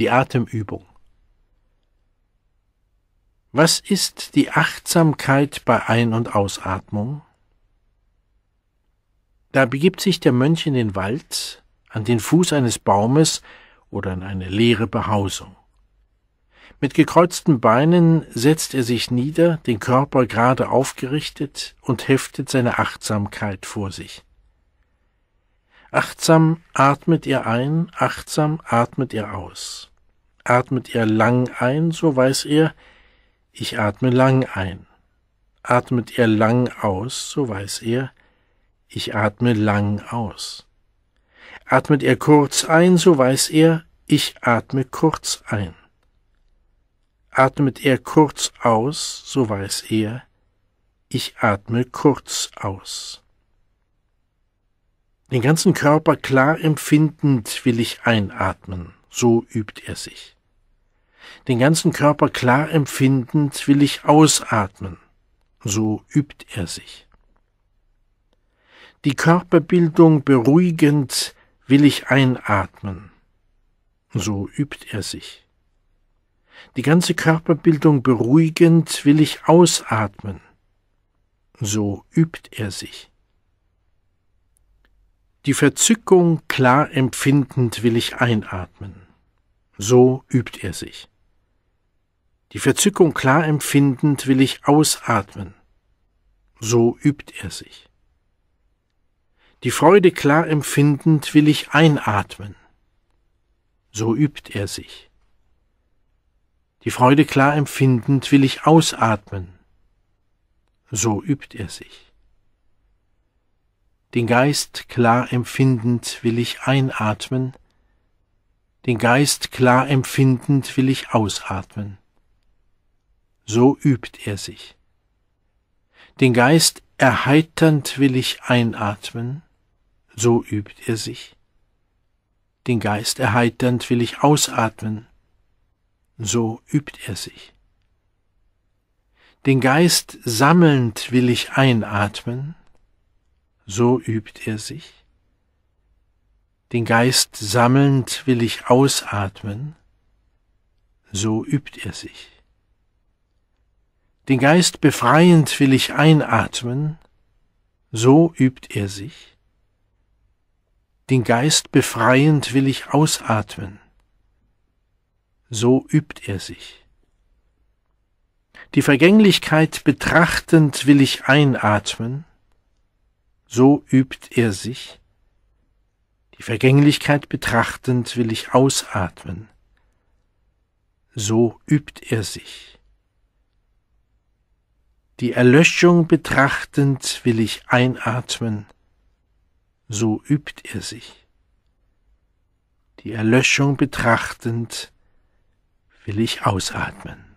die Atemübung. Was ist die Achtsamkeit bei Ein- und Ausatmung? Da begibt sich der Mönch in den Wald, an den Fuß eines Baumes oder in eine leere Behausung. Mit gekreuzten Beinen setzt er sich nieder, den Körper gerade aufgerichtet und heftet seine Achtsamkeit vor sich. Achtsam atmet er ein, achtsam atmet er aus. Atmet er lang ein, so weiß er, ich atme lang ein. Atmet er lang aus, so weiß er, ich atme lang aus. Atmet er kurz ein, so weiß er, ich atme kurz ein. Atmet er kurz aus, so weiß er, ich atme kurz aus. Den ganzen Körper klar empfindend will ich einatmen so übt er sich. Den ganzen Körper klar empfindend will ich ausatmen, so übt er sich. Die Körperbildung beruhigend will ich einatmen, so übt er sich. Die ganze Körperbildung beruhigend will ich ausatmen, so übt er sich. Die Verzückung klar empfindend will ich einatmen. So übt er sich. Die Verzückung klar empfindend will ich ausatmen. So übt er sich. Die Freude klar empfindend will ich einatmen. So übt er sich. Die Freude klar empfindend will ich ausatmen. So übt er sich. Den Geist klar empfindend will ich einatmen, den Geist klar empfindend will ich ausatmen. So übt er sich. Den Geist erheiternd will ich einatmen, so übt er sich. Den Geist erheiternd will ich ausatmen, so übt er sich. Den Geist sammelnd will ich einatmen, so übt er sich. Den Geist sammelnd will ich ausatmen, so übt er sich. Den Geist befreiend will ich einatmen, so übt er sich. Den Geist befreiend will ich ausatmen, so übt er sich. Die Vergänglichkeit betrachtend will ich einatmen, so übt er sich. Die Vergänglichkeit betrachtend will ich ausatmen, so übt er sich. Die Erlöschung betrachtend will ich einatmen, so übt er sich. Die Erlöschung betrachtend will ich ausatmen.